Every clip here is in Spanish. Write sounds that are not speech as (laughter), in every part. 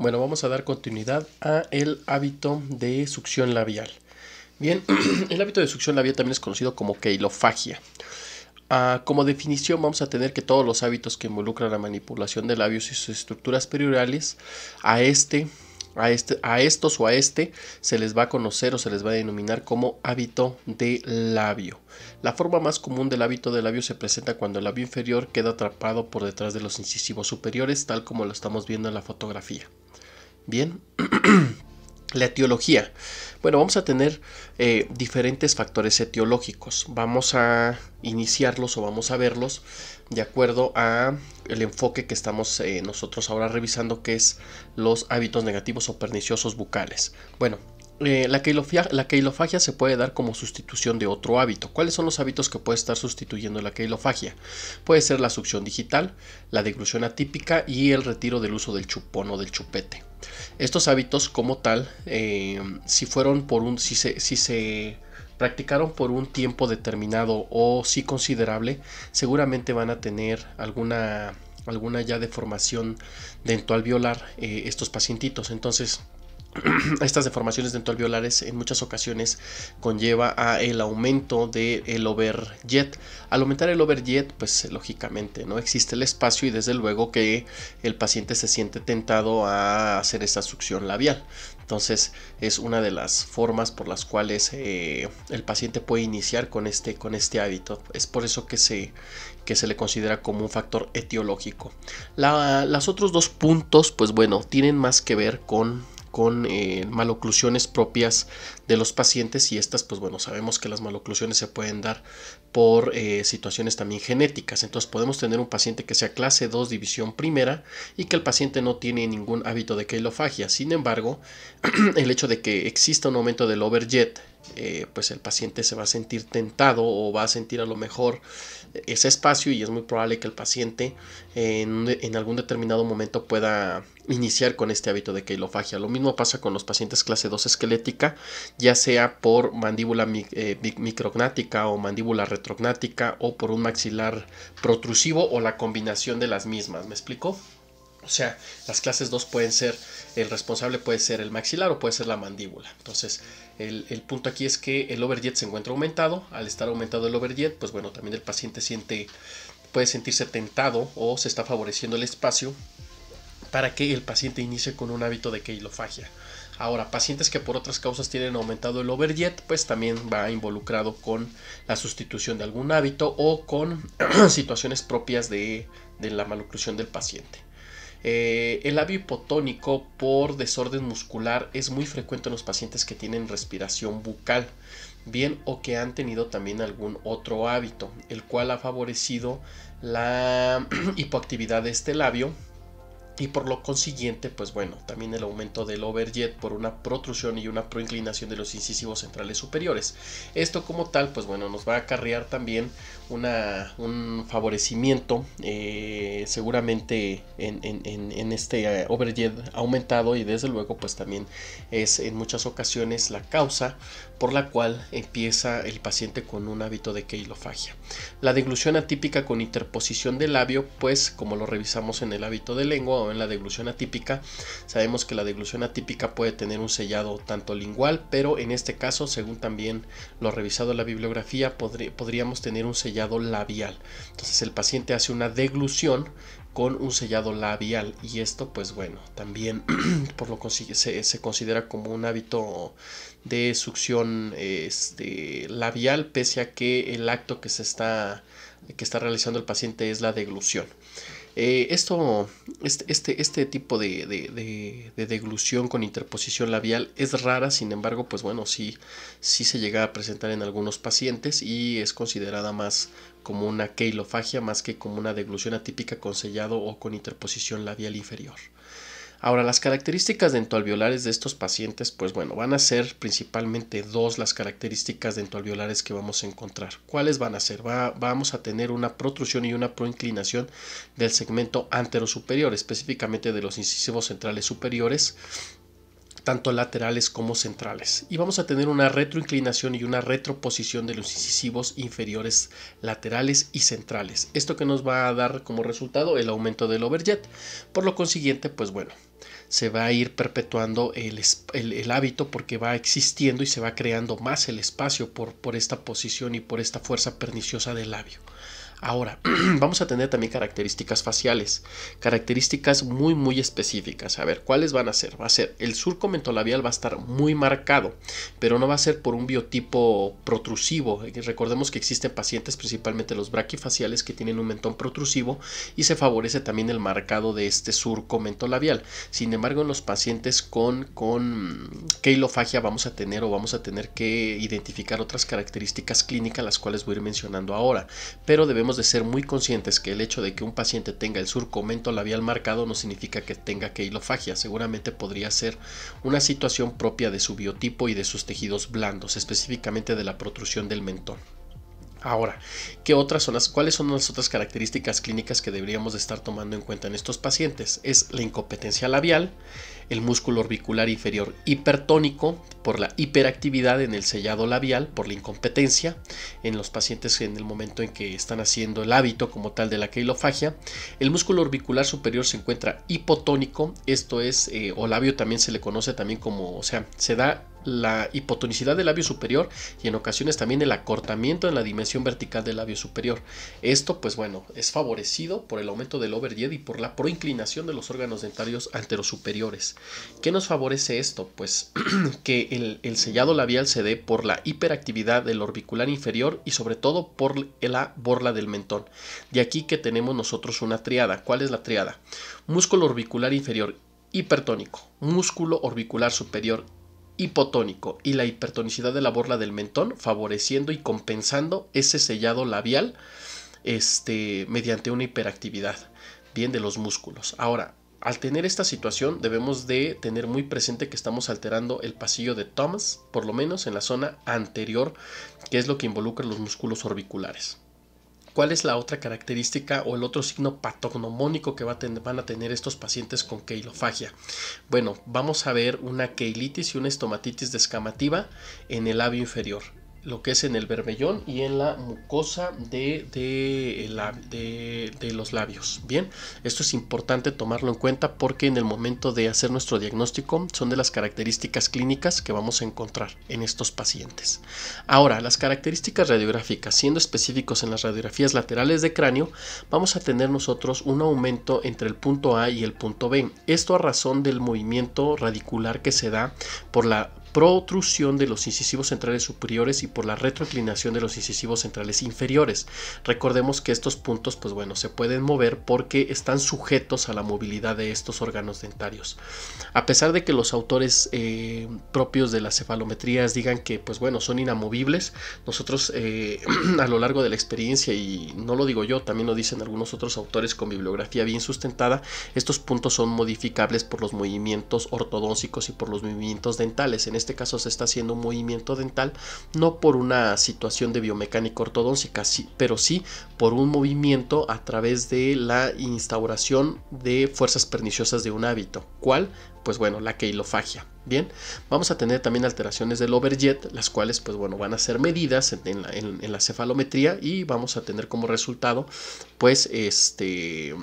Bueno, vamos a dar continuidad a el hábito de succión labial. Bien, (clears throat) el hábito de succión labial también es conocido como keilofagia. Ah, como definición vamos a tener que todos los hábitos que involucran la manipulación de labios y sus estructuras periorales, a este, a este, a estos o a este se les va a conocer o se les va a denominar como hábito de labio. La forma más común del hábito de labio se presenta cuando el labio inferior queda atrapado por detrás de los incisivos superiores, tal como lo estamos viendo en la fotografía. Bien, (clears throat) la etiología. Bueno, vamos a tener eh, diferentes factores etiológicos. Vamos a iniciarlos o vamos a verlos de acuerdo a el enfoque que estamos eh, nosotros ahora revisando, que es los hábitos negativos o perniciosos bucales. Bueno, eh, la, keilofagia, se puede dar como sustitución de otro hábito. ¿Cuáles son los hábitos que puede estar sustituyendo la keilofagia? Puede ser la succión digital, la deglución atípica y el retiro del uso del chupón o del chupete. Estos hábitos como tal, eh, si fueron por un, si se, si se practicaron por un tiempo determinado o si considerable, seguramente van a tener alguna, alguna ya deformación dental violar eh, estos pacientitos. Entonces, (clears throat) estas deformaciones dentoalveolares en muchas ocasiones conlleva a el aumento del overjet. Al aumentar el overjet, pues lógicamente no existe el espacio y desde luego que el paciente se siente tentado a hacer esta succión labial. Entonces es una de las formas por las cuales eh, el paciente puede iniciar con este, con este hábito. Es por eso que se, que se le considera como un factor etiológico. las otros dos puntos, pues bueno, tienen más que ver con con eh, maloclusiones propias de los pacientes y estas, pues bueno, sabemos que las maloclusiones se pueden dar por eh, situaciones también genéticas. Entonces podemos tener un paciente que sea clase 2 división primera y que el paciente no tiene ningún hábito de quelofagia Sin embargo, (clears throat) el hecho de que exista un aumento del overjet eh, pues el paciente se va a sentir tentado o va a sentir a lo mejor ese espacio y es muy probable que el paciente en, algún determinado momento pueda iniciar con este hábito de keilofagia. Lo mismo pasa con los pacientes clase 2 esquelética, ya sea por mandíbula eh, micrognática o mandíbula retrognática o por un maxilar protrusivo o la combinación de las mismas. ¿Me explico? O sea, las clases 2 pueden ser, el responsable puede ser el maxilar o puede ser la mandíbula. Entonces, el, punto aquí es que el overjet se encuentra aumentado. Al estar aumentado el overjet, pues bueno, también el paciente siente, puede sentirse tentado o se está favoreciendo el espacio para que el paciente inicie con un hábito de keilofagia. Ahora, pacientes que por otras causas tienen aumentado el overjet, pues también va involucrado con la sustitución de algún hábito o con (clears throat) situaciones propias de, de la maloclusión del paciente. Eh, el labio hipotónico por desorden muscular es muy frecuente en los pacientes que tienen respiración bucal, bien o que han tenido también algún otro hábito, el cual ha favorecido la (clears throat) hipoactividad de este labio y por lo consiguiente, pues bueno, también el aumento del overjet por una protrusión y una proinclinación de los incisivos centrales superiores. Esto como tal, pues bueno, nos va a acarrear también un favorecimiento eh, seguramente en, este eh, overjet aumentado y desde luego pues también es en muchas ocasiones la causa por la cual empieza el paciente con un hábito de keilofagia. La deglución atípica con interposición de labio, pues como lo revisamos en el hábito de lengua en la deglución atípica, sabemos que la deglución atípica puede tener un sellado tanto lingual, pero en este caso, según también lo revisado la bibliografía, podríamos tener un sellado labial. Entonces el paciente hace una deglución con un sellado labial y esto pues bueno también (clears throat) por lo se, se considera como un hábito de succión este, labial pese a que el acto que se está que está realizando el paciente es la deglución. Eh, esto, este, este, este tipo de, deglución con interposición labial es rara, sin embargo, pues bueno, sí, sí se llega a presentar en algunos pacientes y es considerada más como una keilofagia más que como una deglución atípica con sellado o con interposición labial inferior. Ahora, las características dentoalveolares de estos pacientes, pues bueno, van a ser principalmente dos las características dentoalveolares que vamos a encontrar. ¿Cuáles van a ser? vamos a tener una protrusión y una proinclinación del segmento antero superior, específicamente de los incisivos centrales superiores tanto laterales como centrales. Y vamos a tener una retroinclinación y una retroposición de los incisivos inferiores laterales y centrales. Esto que nos va a dar como resultado el aumento del overjet. Por lo consiguiente, pues bueno, se va a ir perpetuando el, hábito porque va existiendo y se va creando más el espacio por, por esta posición y por esta fuerza perniciosa del labio. Ahora, (clears throat) vamos a tener también características faciales, características muy muy específicas. A ver, ¿cuáles van a ser? Va a ser el surco mentolabial va a estar muy marcado, pero no va a ser por un biotipo protrusivo. Eh, recordemos que existen pacientes, principalmente los braquifaciales, que tienen un mentón protrusivo y se favorece también el marcado de este surco mentolabial. Sin embargo, en los pacientes con, con keilofagia mm, vamos a tener o vamos a tener que identificar otras características clínicas, las cuales voy a ir mencionando ahora, pero debemos de ser muy conscientes que el hecho de que un paciente tenga el surco mento labial marcado no significa que tenga queilofagia, seguramente podría ser una situación propia de su biotipo y de sus tejidos blandos, específicamente de la protrusión del mentón. Ahora, ¿qué otras son las, ¿cuáles son las otras características clínicas que deberíamos de estar tomando en cuenta en estos pacientes? Es la incompetencia labial, el músculo orbicular inferior hipertónico por la hiperactividad en el sellado labial, por la incompetencia en los pacientes en el momento en que están haciendo el hábito como tal de la queilofagia. El músculo orbicular superior se encuentra hipotónico, esto es, eh, o labio también se le conoce también como, o sea, se da la hipotonicidad del labio superior y en ocasiones también el acortamiento en la dimensión vertical del labio superior. Esto, pues bueno, es favorecido por el aumento del overjet y por la proinclinación de los órganos dentarios anterosuperiores. ¿Qué nos favorece esto? Pues (clears throat) que el, sellado labial se dé por la hiperactividad del orbicular inferior y sobre todo por la borla del mentón. De aquí que tenemos nosotros una triada. ¿Cuál es la triada? Músculo orbicular inferior hipertónico, músculo orbicular superior hipotónico y la hipertonicidad de la borla del mentón, favoreciendo y compensando ese sellado labial este, mediante una hiperactividad, bien de los músculos. Ahora, al tener esta situación debemos de tener muy presente que estamos alterando el pasillo de Thomas, por lo menos en la zona anterior, que es lo que involucra los músculos orbiculares. ¿Cuál es la otra característica o el otro signo patognomónico que van a tener estos pacientes con queilofagia? Bueno, vamos a ver una queilitis y una estomatitis descamativa en el labio inferior lo que es en el vermellón y en la mucosa de, eh, de, de, los labios. Bien, esto es importante tomarlo en cuenta porque en el momento de hacer nuestro diagnóstico son de las características clínicas que vamos a encontrar en estos pacientes. Ahora, las características radiográficas, siendo específicos en las radiografías laterales de cráneo, vamos a tener nosotros un aumento entre el punto A y el punto B. Esto a razón del movimiento radicular que se da por la protrusión de los incisivos centrales superiores y por la retroinclinación de los incisivos centrales inferiores. Recordemos que estos puntos, pues bueno, se pueden mover porque están sujetos a la movilidad de estos órganos dentarios. A pesar de que los autores eh, propios de las cefalometrías digan que, pues bueno, son inamovibles, nosotros eh, (clears throat) a lo largo de la experiencia, y no lo digo yo, también lo dicen algunos otros autores con bibliografía bien sustentada, estos puntos son modificables por los movimientos ortodónsicos y por los movimientos dentales este caso se está haciendo un movimiento dental, no por una situación de biomecánica ortodóntica, pero sí por un movimiento a través de la instauración de fuerzas perniciosas de un hábito. ¿Cuál? Pues bueno, la queilofagia. Bien, vamos a tener también alteraciones del overjet, las cuales pues bueno van a ser medidas en, la, cefalometría y vamos a tener como resultado pues este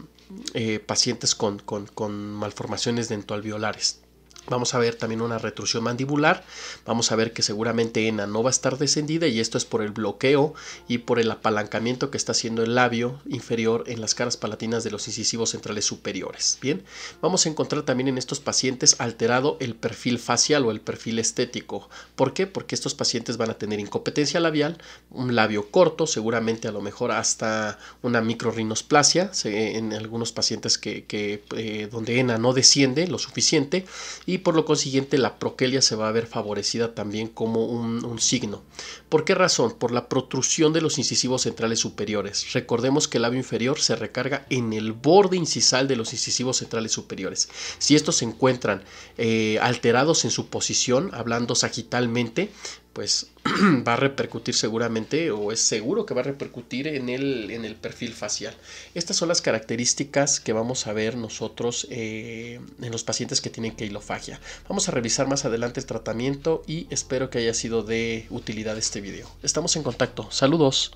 eh, pacientes con, con, con malformaciones dentoalveolares. Vamos a ver también una retrusión mandibular. Vamos a ver que seguramente ENA no va a estar descendida y esto es por el bloqueo y por el apalancamiento que está haciendo el labio inferior en las caras palatinas de los incisivos centrales superiores. Bien, vamos a encontrar también en estos pacientes alterado el perfil facial o el perfil estético. ¿Por qué? Porque estos pacientes van a tener incompetencia labial, un labio corto, seguramente a lo mejor hasta una microrrinosplasia en algunos pacientes que, eh, donde ENA no desciende lo suficiente y y por lo consiguiente la proquelia se va a ver favorecida también como un, signo. ¿Por qué razón? Por la protrusión de los incisivos centrales superiores. Recordemos que el labio inferior se recarga en el borde incisal de los incisivos centrales superiores. Si estos se encuentran eh, alterados en su posición, hablando sagitalmente, pues (clears throat) va a repercutir seguramente o es seguro que va a repercutir en el, en el perfil facial. Estas son las características que vamos a ver nosotros eh, en los pacientes que tienen queilofagia. Vamos a revisar más adelante el tratamiento y espero que haya sido de utilidad este video. Estamos en contacto. Saludos.